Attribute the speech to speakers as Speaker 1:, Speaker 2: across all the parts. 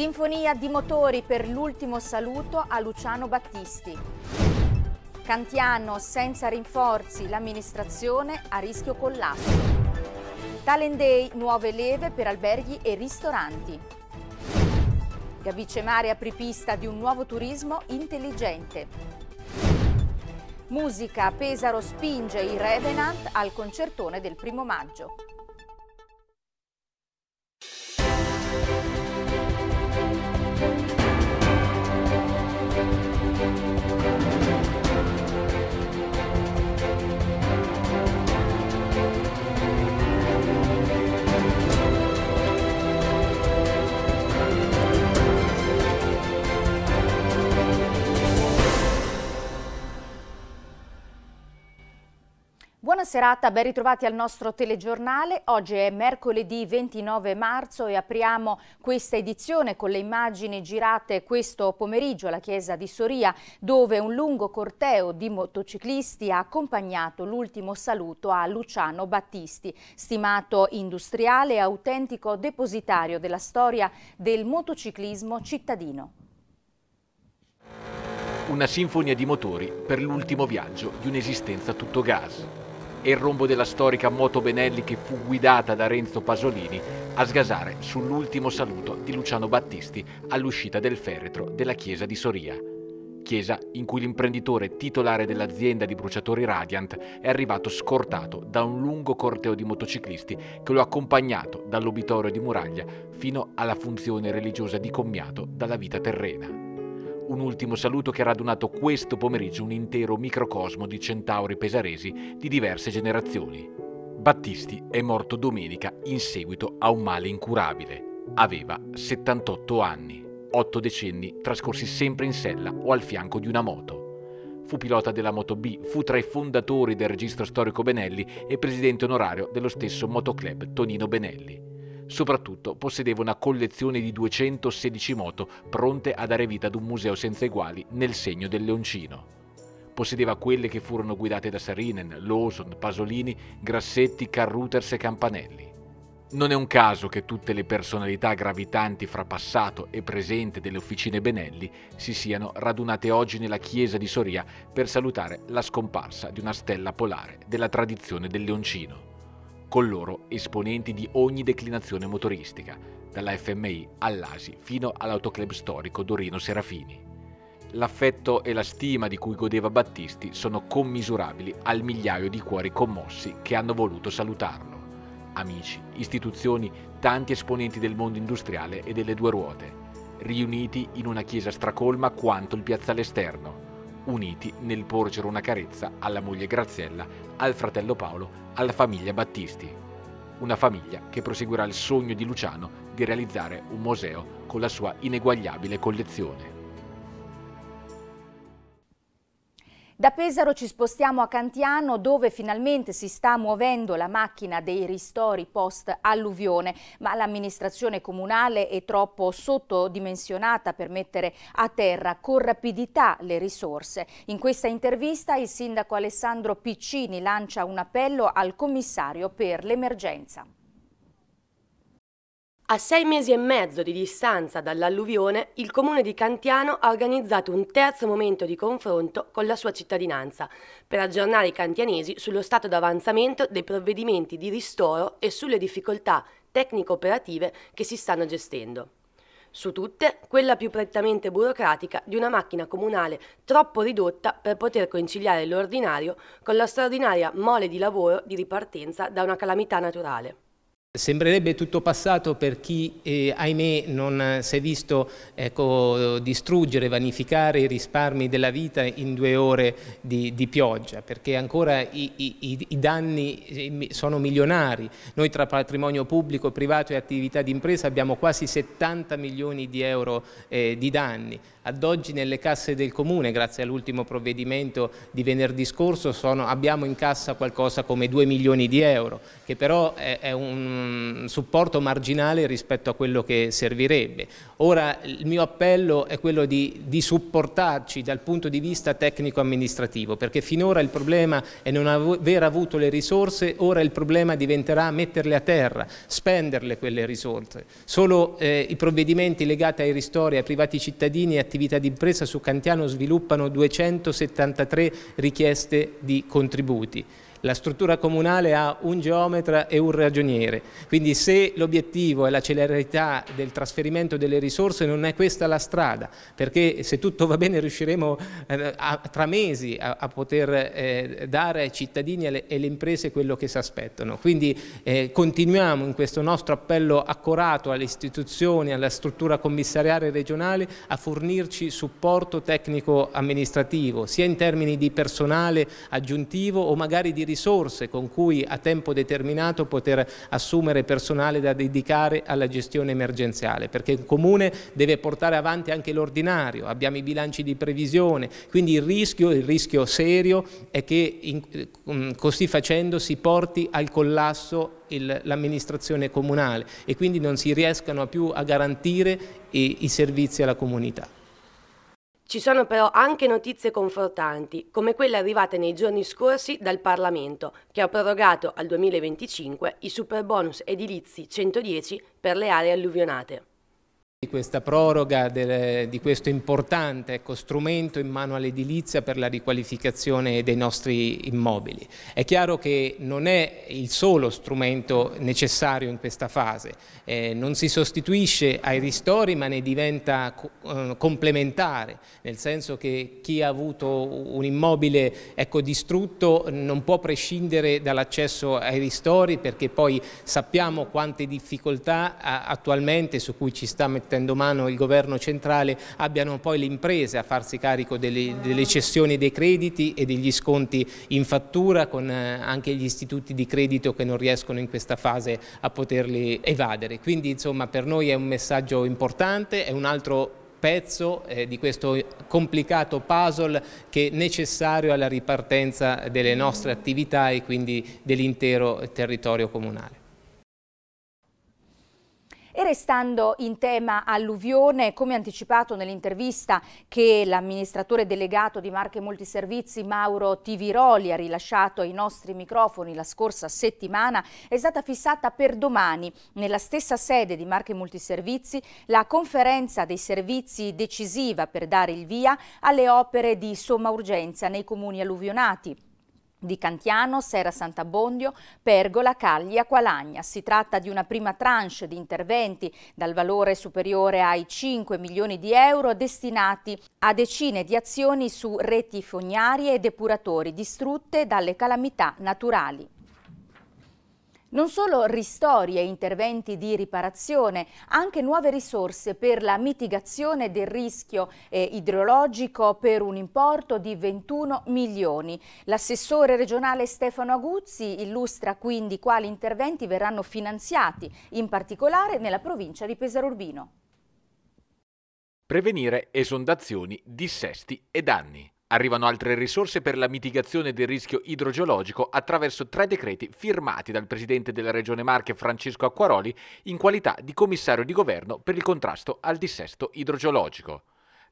Speaker 1: Sinfonia di motori per l'ultimo saluto a Luciano Battisti. Cantiano senza rinforzi, l'amministrazione a rischio collasso. Talent Day, nuove leve per alberghi e ristoranti. Gabice Mare apripista di un nuovo turismo intelligente. Musica, Pesaro spinge i Revenant al concertone del primo maggio. serata, ben ritrovati al nostro telegiornale. Oggi è mercoledì 29 marzo e apriamo questa edizione con le immagini girate questo pomeriggio alla chiesa di Soria, dove un lungo corteo di motociclisti ha accompagnato l'ultimo saluto a Luciano Battisti, stimato industriale e autentico depositario della storia del motociclismo cittadino
Speaker 2: una sinfonia di motori per l'ultimo viaggio di un'esistenza tutto gas e il rombo della storica Moto Benelli che fu guidata da Renzo Pasolini a sgasare sull'ultimo saluto di Luciano Battisti all'uscita del feretro della chiesa di Soria, chiesa in cui l'imprenditore titolare dell'azienda di bruciatori Radiant è arrivato scortato da un lungo corteo di motociclisti che lo ha accompagnato dall'obitorio di Muraglia fino alla funzione religiosa di commiato dalla vita terrena un ultimo saluto che ha radunato questo pomeriggio un intero microcosmo di centauri pesaresi di diverse generazioni. Battisti è morto domenica in seguito a un male incurabile. Aveva 78 anni, 8 decenni trascorsi sempre in sella o al fianco di una moto. Fu pilota della Moto B, fu tra i fondatori del registro storico Benelli e presidente onorario dello stesso motoclub Tonino Benelli Soprattutto possedeva una collezione di 216 moto pronte a dare vita ad un museo senza eguali nel segno del leoncino. Possedeva quelle che furono guidate da Sarinen, Lawson, Pasolini, Grassetti, Carruthers e Campanelli. Non è un caso che tutte le personalità gravitanti fra passato e presente delle officine Benelli si siano radunate oggi nella chiesa di Soria per salutare la scomparsa di una stella polare della tradizione del leoncino con loro esponenti di ogni declinazione motoristica, dalla FMI all'ASI fino all'autoclub storico Dorino Serafini. L'affetto e la stima di cui godeva Battisti sono commisurabili al migliaio di cuori commossi che hanno voluto salutarlo. Amici, istituzioni, tanti esponenti del mondo industriale e delle due ruote, riuniti in una chiesa stracolma quanto il piazzale esterno, uniti nel porgere una carezza alla moglie Graziella, al fratello Paolo, alla famiglia Battisti. Una famiglia che proseguirà il sogno di Luciano di realizzare un museo con la sua ineguagliabile collezione.
Speaker 1: Da Pesaro ci spostiamo a Cantiano dove finalmente si sta muovendo la macchina dei ristori post alluvione, ma l'amministrazione comunale è troppo sottodimensionata per mettere a terra con rapidità le risorse. In questa intervista il sindaco Alessandro Piccini lancia un appello al commissario per l'emergenza.
Speaker 3: A sei mesi e mezzo di distanza dall'alluvione, il comune di Cantiano ha organizzato un terzo momento di confronto con la sua cittadinanza per aggiornare i cantianesi sullo stato d'avanzamento dei provvedimenti di ristoro e sulle difficoltà tecnico-operative che si stanno gestendo. Su tutte, quella più prettamente burocratica di una macchina comunale troppo ridotta per poter conciliare l'ordinario con la straordinaria mole di lavoro di ripartenza da una calamità naturale.
Speaker 4: Sembrerebbe tutto passato per chi, eh, ahimè, non si è visto ecco, distruggere, vanificare i risparmi della vita in due ore di, di pioggia, perché ancora i, i, i, danni eh, sono milionari. Noi tra patrimonio pubblico, privato e attività di impresa abbiamo quasi 70 milioni di euro eh, di danni. Ad oggi nelle casse del Comune, grazie all'ultimo provvedimento di venerdì scorso, sono, abbiamo in cassa qualcosa come 2 milioni di euro, che però è, è un supporto marginale rispetto a quello che servirebbe. Ora il mio appello è quello di, di supportarci dal punto di vista tecnico-amministrativo, perché finora il problema è non aver avuto le risorse, ora il problema diventerà metterle a terra, spenderle quelle risorse. Solo eh, i provvedimenti legati ai ristori, ai privati cittadini e a attività d'impresa su Cantiano sviluppano 273 richieste di contributi. La struttura comunale ha un geometra e un ragioniere, quindi se l'obiettivo è la celerità del trasferimento delle risorse non è questa la strada, perché se tutto va bene riusciremo eh, a, tra mesi a, a poter eh, dare ai cittadini e alle, imprese quello che si aspettano. Quindi eh, continuiamo in questo nostro appello accorato alle istituzioni, alla struttura commissariale regionale a fornirci supporto tecnico amministrativo, sia in termini di personale aggiuntivo o magari di risorse con cui a tempo determinato poter assumere personale da dedicare alla gestione emergenziale, perché il Comune deve portare avanti anche l'ordinario, abbiamo i bilanci di previsione, quindi il rischio, il rischio serio è che in, mm, così facendo si porti al collasso l'amministrazione comunale e quindi non si riescano più a garantire i, i servizi alla comunità.
Speaker 3: Ci sono però anche notizie confortanti, come quelle arrivate nei giorni scorsi dal Parlamento, che ha prorogato al 2025 i superbonus edilizi 110 per le aree alluvionate
Speaker 4: di questa proroga del, di questo importante ecco, strumento in mano all'edilizia per la riqualificazione dei nostri immobili. È chiaro che non è il solo strumento necessario in questa fase, eh, non si sostituisce ai ristori ma ne diventa eh, complementare, nel senso che chi ha avuto un immobile ecco, distrutto non può prescindere dall'accesso ai ristori perché poi sappiamo quante difficoltà attualmente su cui ci sta mettendo mettendo mano il governo centrale, abbiano poi le imprese a farsi carico delle, delle cessioni dei crediti e degli sconti in fattura con eh, anche gli istituti di credito che non riescono in questa fase a poterli evadere. Quindi insomma per noi è un messaggio importante, è un altro pezzo eh, di questo complicato puzzle che è necessario alla ripartenza delle nostre attività e quindi dell'intero territorio comunale.
Speaker 1: E restando in tema alluvione, come anticipato nell'intervista che l'amministratore delegato di Marche Multiservizi Mauro Tiviroli ha rilasciato ai nostri microfoni la scorsa settimana, è stata fissata per domani nella stessa sede di Marche Multiservizi la conferenza dei servizi decisiva per dare il via alle opere di somma urgenza nei comuni alluvionati di Cantiano, Sera Sant'Abbondio, Pergola, Cagli, Aqualagna. Si tratta di una prima tranche di interventi dal valore superiore ai 5 milioni di euro destinati a decine di azioni su reti fognarie e depuratori distrutte dalle calamità naturali. Non solo ristori e interventi di riparazione, anche nuove risorse per la mitigazione del rischio eh, idrologico per un importo di 21 milioni. L'assessore regionale Stefano Aguzzi illustra quindi quali interventi verranno finanziati, in particolare nella provincia di Pesaro Urbino.
Speaker 2: Prevenire esondazioni, dissesti e danni. Arrivano altre risorse per la mitigazione del rischio idrogeologico attraverso tre decreti firmati dal presidente della Regione Marche Francesco Acquaroli in qualità di commissario di governo per il contrasto al dissesto idrogeologico.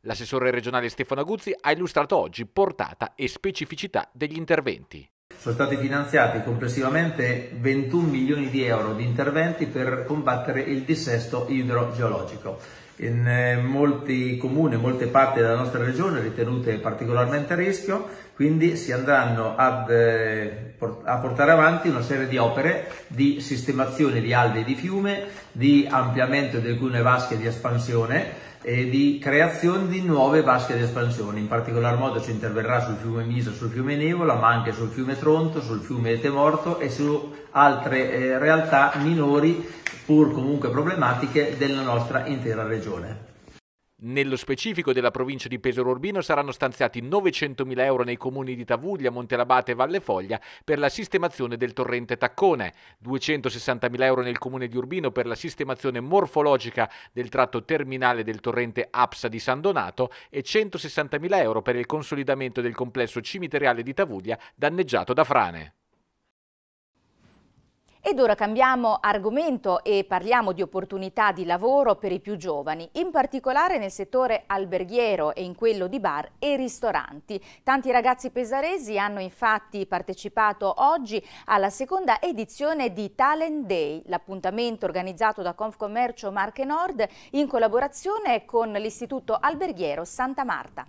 Speaker 2: L'assessore regionale Stefano Aguzzi ha illustrato oggi portata e specificità degli interventi.
Speaker 5: Sono stati finanziati complessivamente 21 milioni di euro di interventi per combattere il dissesto idrogeologico. In eh, molti comuni, molte parti della nostra regione ritenute particolarmente a rischio, quindi si andranno ad, eh, a portare avanti una serie di opere di sistemazione di alvei di fiume, di ampliamento di alcune vasche di espansione e di creazione di nuove vasche di espansione, in particolar modo si interverrà sul fiume Misa, sul fiume Nevola, ma anche sul fiume Tronto, sul fiume Etemorto e su altre eh, realtà minori pur comunque problematiche della nostra intera regione.
Speaker 2: Nello specifico della provincia di Pesaro Urbino saranno stanziati 900.000 euro nei comuni di Tavuglia, Montelabate e Valle Foglia per la sistemazione del torrente Taccone, 260.000 euro nel comune di Urbino per la sistemazione morfologica del tratto terminale del torrente Apsa di San Donato e 160.000 euro per il consolidamento del complesso cimiteriale di Tavuglia danneggiato da frane.
Speaker 1: Ed ora cambiamo argomento e parliamo di opportunità di lavoro per i più giovani, in particolare nel settore alberghiero e in quello di bar e ristoranti. Tanti ragazzi pesaresi hanno infatti partecipato oggi alla seconda edizione di Talent Day, l'appuntamento organizzato da Confcommercio Marche Nord in collaborazione con l'Istituto Alberghiero Santa Marta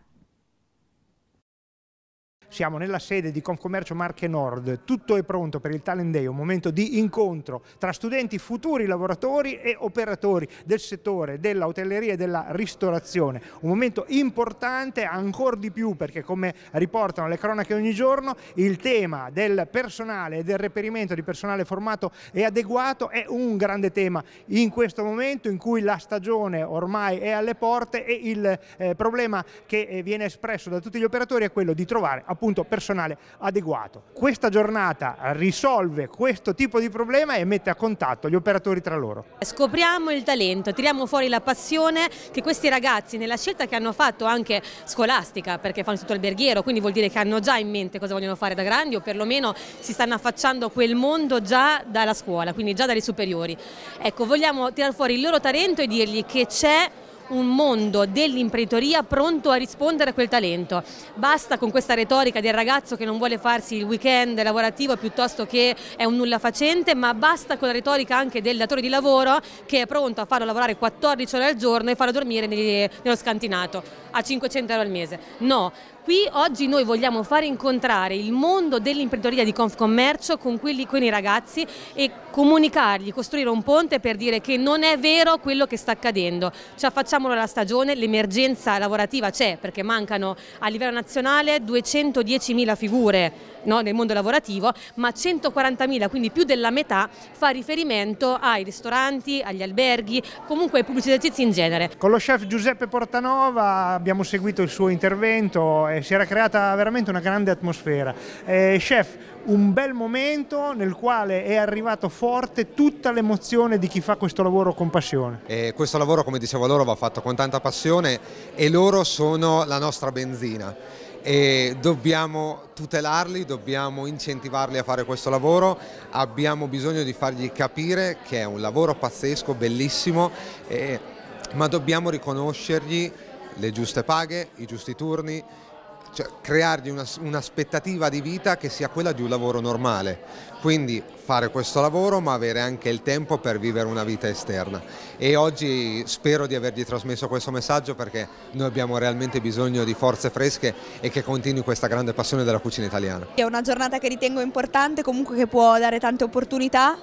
Speaker 6: siamo nella sede di Confcommercio Marche Nord, tutto è pronto per il Talent Day, un momento di incontro tra studenti, futuri lavoratori e operatori del settore dell'hotelleria e della ristorazione, un momento importante ancora di più perché come riportano le cronache ogni giorno il tema del personale e del reperimento di personale formato e adeguato è un grande tema in questo momento in cui la stagione ormai è alle porte e il eh, problema che eh, viene espresso da tutti gli operatori è quello di trovare appunto appunto personale adeguato. Questa giornata risolve questo tipo di problema e mette a contatto gli operatori tra loro.
Speaker 7: Scopriamo il talento, tiriamo fuori la passione che questi ragazzi nella scelta che hanno fatto anche scolastica perché fanno tutto alberghiero quindi vuol dire che hanno già in mente cosa vogliono fare da grandi o perlomeno si stanno affacciando a quel mondo già dalla scuola quindi già dalle superiori. Ecco vogliamo tirare fuori il loro talento e dirgli che c'è un mondo dell'imprenditoria pronto a rispondere a quel talento. Basta con questa retorica del ragazzo che non vuole farsi il weekend lavorativo piuttosto che è un nulla facente, ma basta con la retorica anche del datore di lavoro che è pronto a farlo lavorare 14 ore al giorno e farlo dormire nello scantinato a 500 euro al mese. No, Qui oggi noi vogliamo far incontrare il mondo dell'imprenditoria di Confcommercio con, quelli, con i ragazzi e comunicargli, costruire un ponte per dire che non è vero quello che sta accadendo. Ci affacciamo alla stagione, l'emergenza lavorativa c'è perché mancano a livello nazionale 210.000 figure no, nel mondo lavorativo, ma 140.000, quindi più della metà, fa riferimento ai ristoranti,
Speaker 6: agli alberghi, comunque ai pubblici esercizi in genere. Con lo chef Giuseppe Portanova abbiamo seguito il suo intervento e eh, si era creata veramente una grande atmosfera. Eh, chef, un bel momento nel quale è arrivato forte tutta l'emozione di chi fa questo lavoro con passione. E questo lavoro, come dicevo loro, va fatto con tanta passione e loro sono la nostra benzina e dobbiamo tutelarli, dobbiamo incentivarli a fare questo lavoro, abbiamo bisogno di fargli capire che è un lavoro pazzesco, bellissimo, eh, ma dobbiamo riconoscergli le giuste paghe, i giusti turni, cioè, creargli una, un'aspettativa di vita che sia quella di un lavoro normale, quindi fare questo lavoro ma avere anche il tempo per vivere una vita esterna e oggi spero di avergli trasmesso questo messaggio perché noi abbiamo realmente bisogno di forze fresche e che continui questa grande passione della cucina italiana.
Speaker 1: È una giornata che ritengo importante, comunque che può dare tante opportunità,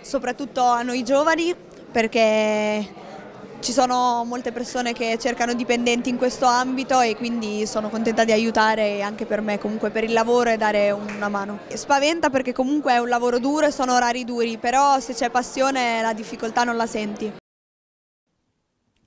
Speaker 1: soprattutto a noi giovani perché ci sono molte persone che cercano dipendenti in questo ambito
Speaker 7: e quindi sono contenta di aiutare anche per me comunque per il lavoro e dare una mano.
Speaker 1: Spaventa perché comunque è un lavoro duro e sono orari duri, però se c'è passione la difficoltà non la senti.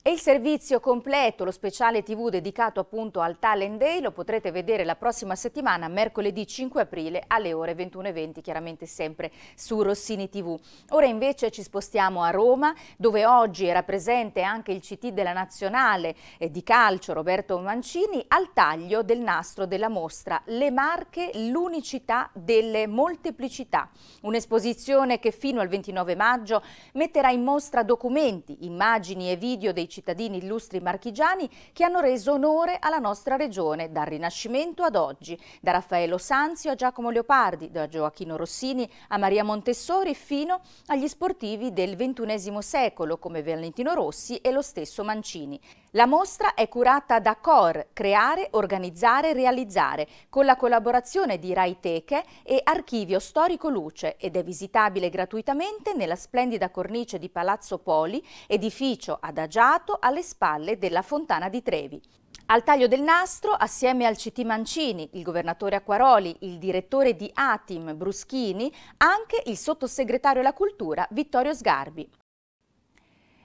Speaker 1: E il servizio completo, lo speciale tv dedicato appunto al Talent Day, lo potrete vedere la prossima settimana, mercoledì 5 aprile alle ore 21.20, chiaramente sempre su Rossini TV. Ora invece ci spostiamo a Roma, dove oggi era presente anche il CT della Nazionale eh, di Calcio, Roberto Mancini, al taglio del nastro della mostra Le Marche, l'unicità delle molteplicità. Un'esposizione che fino al 29 maggio metterà in mostra documenti, immagini e video dei cittadini illustri marchigiani che hanno reso onore alla nostra regione dal Rinascimento ad oggi, da Raffaello Sanzio a Giacomo Leopardi, da Gioachino Rossini a Maria Montessori fino agli sportivi del XXI secolo come Valentino Rossi e lo stesso Mancini. La mostra è curata da COR, Creare, Organizzare, Realizzare, con la collaborazione di Rai Teche e Archivio Storico Luce ed è visitabile gratuitamente nella splendida cornice di Palazzo Poli, edificio adagiato alle spalle della Fontana di Trevi. Al taglio del nastro, assieme al CT Mancini, il governatore Acquaroli, il direttore di Atim Bruschini, anche il sottosegretario alla cultura Vittorio Sgarbi.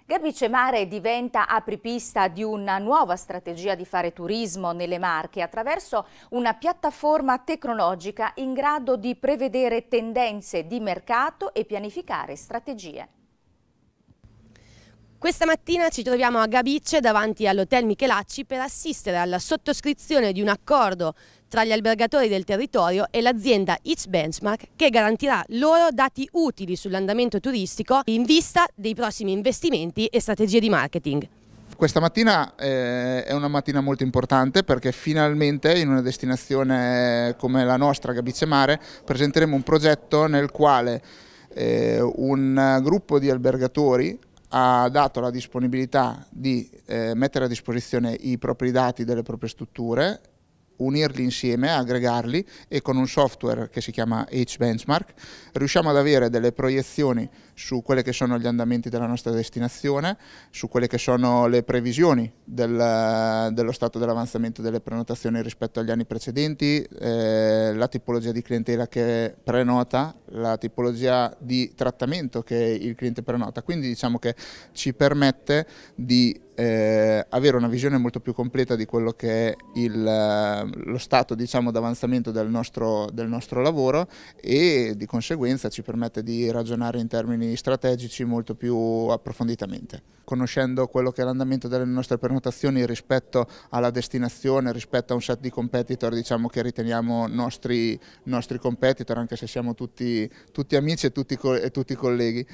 Speaker 1: Gabi Cemare diventa apripista di una nuova strategia di fare turismo nelle Marche attraverso una piattaforma tecnologica in grado di prevedere tendenze di mercato e pianificare strategie.
Speaker 3: Questa mattina ci troviamo a Gabicce davanti all'Hotel Michelacci per assistere alla sottoscrizione di un accordo tra gli albergatori del territorio e l'azienda It's Benchmark che garantirà loro dati utili sull'andamento turistico in vista dei prossimi investimenti e strategie di marketing.
Speaker 8: Questa mattina eh, è una mattina molto importante perché finalmente in una destinazione come la nostra, Gabice Mare, presenteremo un progetto nel quale eh, un gruppo di albergatori ha dato la disponibilità di eh, mettere a disposizione i propri dati delle proprie strutture unirli insieme, aggregarli e con un software che si chiama H-Benchmark riusciamo ad avere delle proiezioni su quelli che sono gli andamenti della nostra destinazione, su quelle che sono le previsioni del, dello stato dell'avanzamento delle prenotazioni rispetto agli anni precedenti, eh, la tipologia di clientela che prenota, la tipologia di trattamento che il cliente prenota, quindi diciamo che ci permette di eh, avere una visione molto più completa di quello che è il, eh, lo stato diciamo, d'avanzamento del nostro, del nostro lavoro e di conseguenza ci permette di ragionare in termini strategici molto più approfonditamente. Conoscendo quello che è l'andamento delle nostre prenotazioni rispetto alla destinazione, rispetto a un set di competitor diciamo, che riteniamo nostri, nostri competitor, anche se siamo tutti, tutti amici e tutti, e tutti colleghi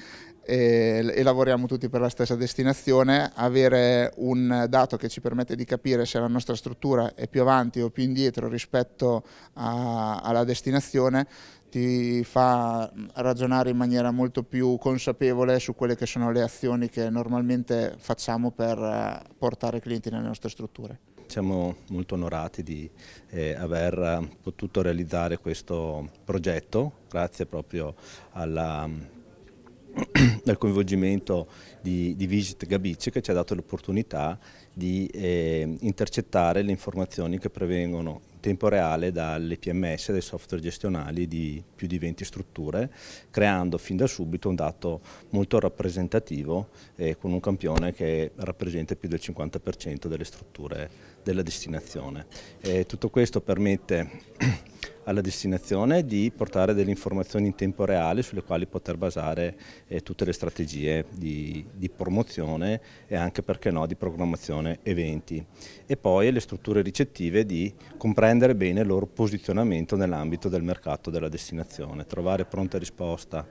Speaker 8: e, e, lavoriamo tutti per la stessa destinazione, avere un dato che ci permette di capire se la nostra struttura è più avanti o più indietro rispetto a, alla destinazione ti fa ragionare in maniera molto più consapevole su quelle che sono le azioni che normalmente facciamo per eh, portare clienti nelle nostre strutture.
Speaker 5: Siamo molto onorati di eh, aver eh, potuto realizzare questo progetto grazie proprio alla dal coinvolgimento di, di Visit Gabice che ci ha dato l'opportunità di eh, intercettare le informazioni che prevengono in tempo reale dalle PMS, dai software gestionali di più di 20 strutture, creando fin da subito un dato molto rappresentativo eh, con un campione che rappresenta più del 50% delle strutture della destinazione. Eh, tutto questo permette alla destinazione di portare delle informazioni in tempo reale sulle quali poter basare eh, tutte le strategie di, di, promozione e anche perché no di programmazione eventi e poi le strutture ricettive di comprendere bene il loro posizionamento nell'ambito del mercato della destinazione, trovare pronta risposta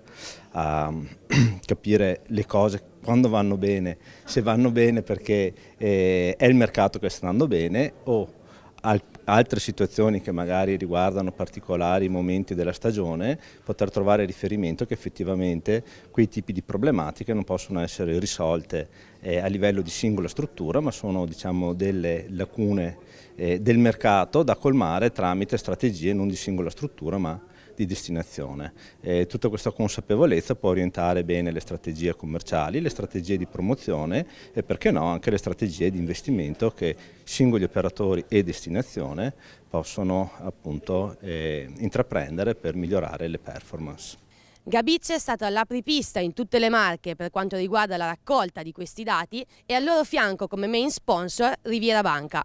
Speaker 5: a capire le cose quando vanno bene, se vanno bene perché eh, è il mercato che sta andando bene o al altre situazioni che magari riguardano particolari momenti della stagione, poter trovare riferimento che effettivamente quei tipi di problematiche non possono essere risolte eh, a livello di singola struttura, ma sono diciamo, delle lacune eh, del mercato da colmare tramite strategie non di singola struttura, ma di destinazione. E tutta questa consapevolezza può orientare bene le strategie commerciali, le strategie di promozione e perché no anche le strategie di investimento che singoli operatori e destinazione possono appunto eh, intraprendere per migliorare le performance.
Speaker 3: Gabicce è stato all'apripista in tutte le marche per quanto riguarda la raccolta di questi dati e al loro fianco come main sponsor Riviera Banca.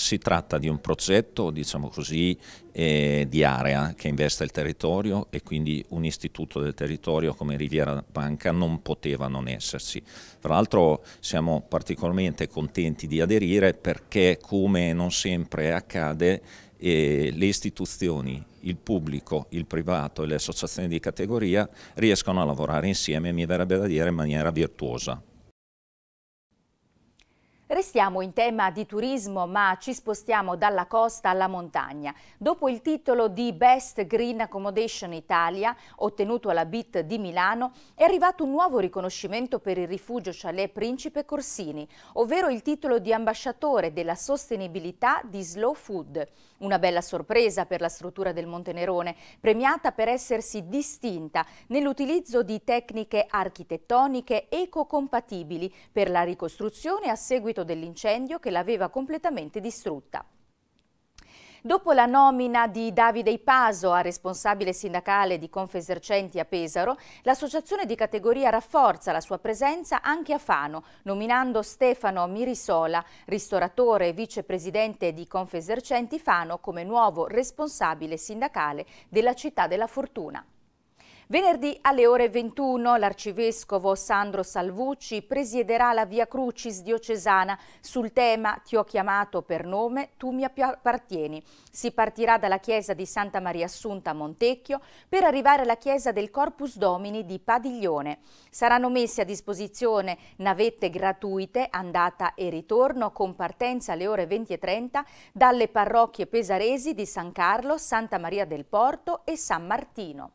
Speaker 5: Si tratta di un progetto, diciamo così, eh, di area che investe il territorio e quindi un istituto del territorio come Riviera Banca non poteva non esserci. Tra l'altro siamo particolarmente contenti di aderire perché come non sempre accade eh, le istituzioni, il pubblico, il privato e le associazioni di categoria riescono a lavorare insieme, mi verrebbe da dire, in maniera virtuosa.
Speaker 1: Restiamo in tema di turismo ma ci spostiamo dalla costa alla montagna. Dopo il titolo di Best Green Accommodation Italia ottenuto alla BIT di Milano è arrivato un nuovo riconoscimento per il rifugio Chalet Principe Corsini, ovvero il titolo di ambasciatore della sostenibilità di Slow Food. Una bella sorpresa per la struttura del Montenerone, premiata per essersi distinta nell'utilizzo di tecniche architettoniche ecocompatibili per la ricostruzione a seguito dell'incendio che l'aveva completamente distrutta. Dopo la nomina di Davide Ipaso a responsabile sindacale di Confesercenti a Pesaro, l'associazione di categoria rafforza la sua presenza anche a Fano, nominando Stefano Mirisola, ristoratore e vicepresidente di Confesercenti Fano, come nuovo responsabile sindacale della città della fortuna. Venerdì alle ore 21 l'arcivescovo Sandro Salvucci presiederà la Via Crucis diocesana sul tema Ti ho chiamato per nome, tu mi appartieni. Si partirà dalla chiesa di Santa Maria Assunta a Montecchio per arrivare alla chiesa del Corpus Domini di Padiglione. Saranno messe a disposizione navette gratuite andata e ritorno con partenza alle ore 20.30 dalle parrocchie pesaresi di San Carlo, Santa Maria del Porto e San Martino.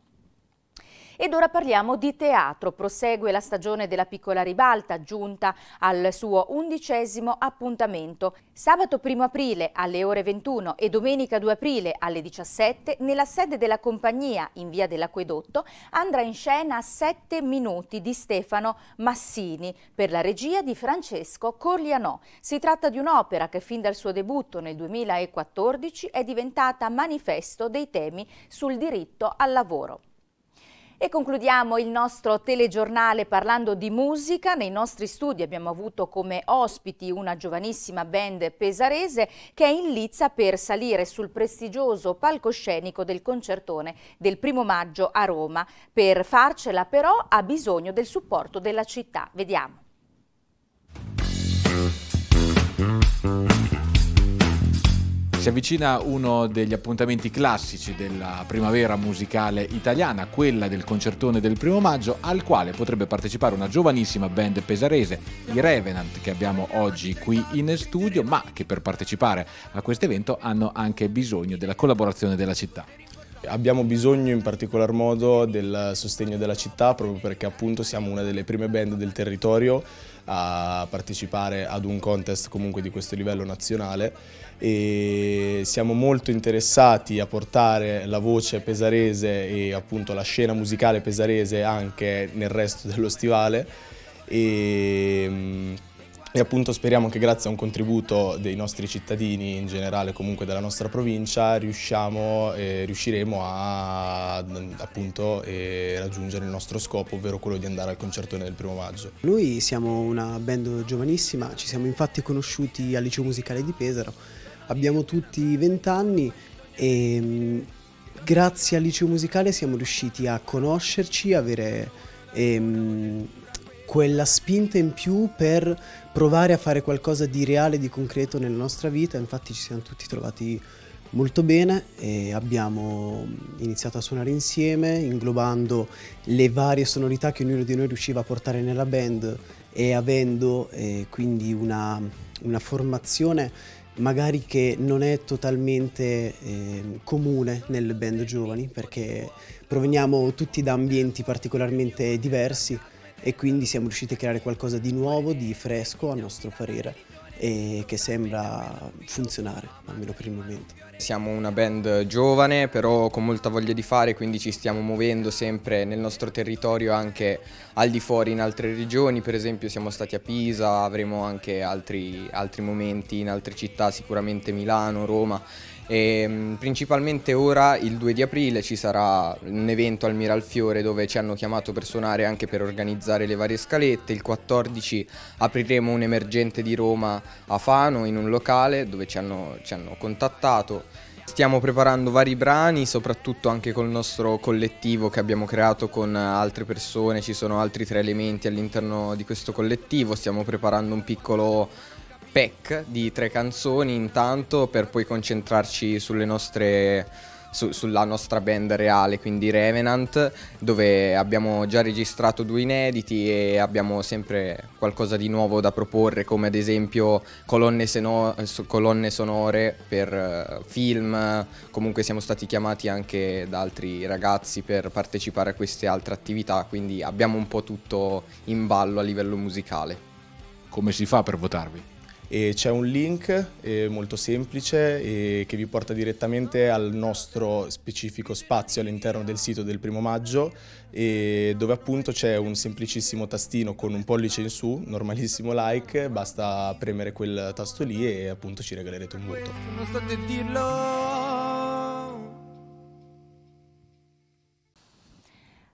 Speaker 1: Ed ora parliamo di teatro. Prosegue la stagione della piccola ribalta, giunta al suo undicesimo appuntamento. Sabato 1 aprile alle ore 21 e domenica 2 aprile alle 17, nella sede della compagnia in via dell'Acquedotto, andrà in scena 7 minuti di Stefano Massini per la regia di Francesco Corlianò. Si tratta di un'opera che fin dal suo debutto nel 2014 è diventata manifesto dei temi sul diritto al lavoro. E concludiamo il nostro telegiornale parlando di musica. Nei nostri studi abbiamo avuto come ospiti una giovanissima band pesarese che è in lizza per salire sul prestigioso palcoscenico del concertone del primo maggio a Roma. Per farcela però ha bisogno del supporto della città. Vediamo.
Speaker 2: Si avvicina uno degli appuntamenti classici della primavera musicale italiana, quella del concertone del primo maggio, al quale potrebbe partecipare una giovanissima band pesarese, i Revenant, che abbiamo oggi qui in studio, ma che per partecipare a questo
Speaker 9: evento hanno anche bisogno della collaborazione della città. Abbiamo bisogno in particolar modo del sostegno della città proprio perché appunto siamo una delle prime band del territorio a partecipare ad un contest comunque di questo livello nazionale e siamo molto interessati a portare la voce pesarese e appunto la scena musicale pesarese anche nel resto dello stivale e e appunto speriamo che grazie a un contributo dei nostri cittadini in generale comunque della nostra provincia riusciamo, eh, riusciremo a appunto, eh, raggiungere il nostro scopo ovvero quello di andare al concertone del primo maggio.
Speaker 4: Noi siamo una band giovanissima, ci siamo infatti conosciuti al liceo musicale di Pesaro, abbiamo tutti 20 anni e mm, grazie al liceo musicale siamo riusciti a conoscerci, avere ehm, quella spinta in più per provare a fare qualcosa di reale, di concreto nella nostra vita, infatti ci siamo tutti trovati molto bene e abbiamo iniziato a suonare insieme inglobando le varie sonorità che ognuno di noi riusciva a portare nella band e avendo eh, quindi una, una, formazione magari che non è totalmente eh, comune nelle band giovani perché proveniamo tutti da ambienti particolarmente diversi e quindi siamo riusciti a creare qualcosa di nuovo, di fresco a nostro parere e che sembra funzionare,
Speaker 10: almeno per il momento. Siamo una band giovane, però con molta voglia di fare, quindi ci stiamo muovendo sempre nel nostro territorio, anche al di fuori in altre regioni, per esempio siamo stati a Pisa, avremo anche altri, altri momenti in altre città, sicuramente Milano, Roma e, ehm, principalmente ora il 2 di aprile ci sarà un evento al Miralfiore dove ci hanno chiamato per suonare anche per organizzare le varie scalette, il 14 apriremo un emergente di Roma a Fano in un locale dove ci hanno, ci hanno contattato. Stiamo preparando vari brani, soprattutto anche col nostro collettivo che abbiamo creato con altre persone, ci sono altri tre elementi all'interno di questo collettivo, stiamo preparando un piccolo pack di tre canzoni intanto per poi concentrarci sulle nostre sulla nostra band reale, quindi Revenant, dove abbiamo già registrato due inediti e abbiamo sempre qualcosa di nuovo da proporre, come ad esempio colonne, seno- colonne sonore per eh, film, comunque siamo stati chiamati anche da altri ragazzi per partecipare a queste altre attività, quindi abbiamo un po' tutto in ballo a livello musicale. Come si fa per votarvi?
Speaker 9: e c'è un link eh, molto semplice eh, che vi porta direttamente al nostro specifico spazio all'interno del sito del primo maggio eh, dove appunto c'è un semplicissimo tastino con un pollice in su, normalissimo like, basta premere quel tasto lì e appunto ci regalerete un voto.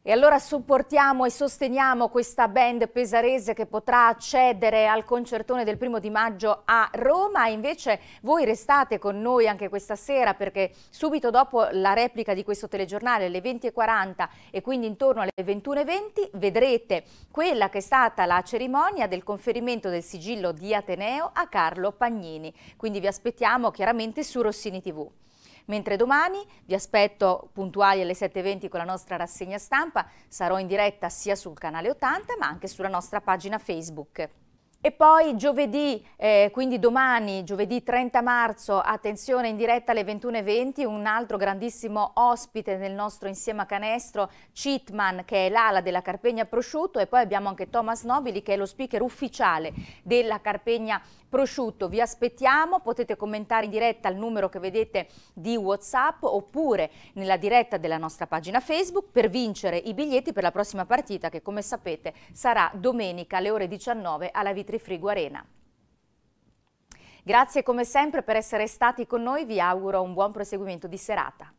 Speaker 1: E allora supportiamo e sosteniamo questa band pesarese che potrà accedere al concertone del primo di maggio a Roma. Invece voi restate con noi anche questa sera perché subito dopo la replica di questo telegiornale alle 20.40 e quindi intorno alle 21.20 vedrete quella che è stata la cerimonia del conferimento del sigillo di Ateneo a Carlo Pagnini. Quindi vi aspettiamo chiaramente su Rossini TV. Mentre domani vi aspetto puntuali alle 7.20 con la nostra rassegna stampa, sarò in diretta sia sul canale 80 ma anche sulla nostra pagina Facebook. E poi giovedì, eh, quindi domani, giovedì 30 marzo, attenzione in diretta alle 21.20, un altro grandissimo ospite nel nostro insieme a canestro, Chitman, che è l'ala della Carpegna Prosciutto e poi abbiamo anche Thomas Nobili che è lo speaker ufficiale della Carpegna Prosciutto. Vi aspettiamo, potete commentare in diretta al numero che vedete di Whatsapp oppure nella diretta della nostra pagina Facebook per vincere i biglietti per la prossima partita che come sapete sarà domenica alle ore 19 alla Vite Trifrigo Arena. Grazie come sempre per essere stati con noi, vi auguro un buon proseguimento di serata.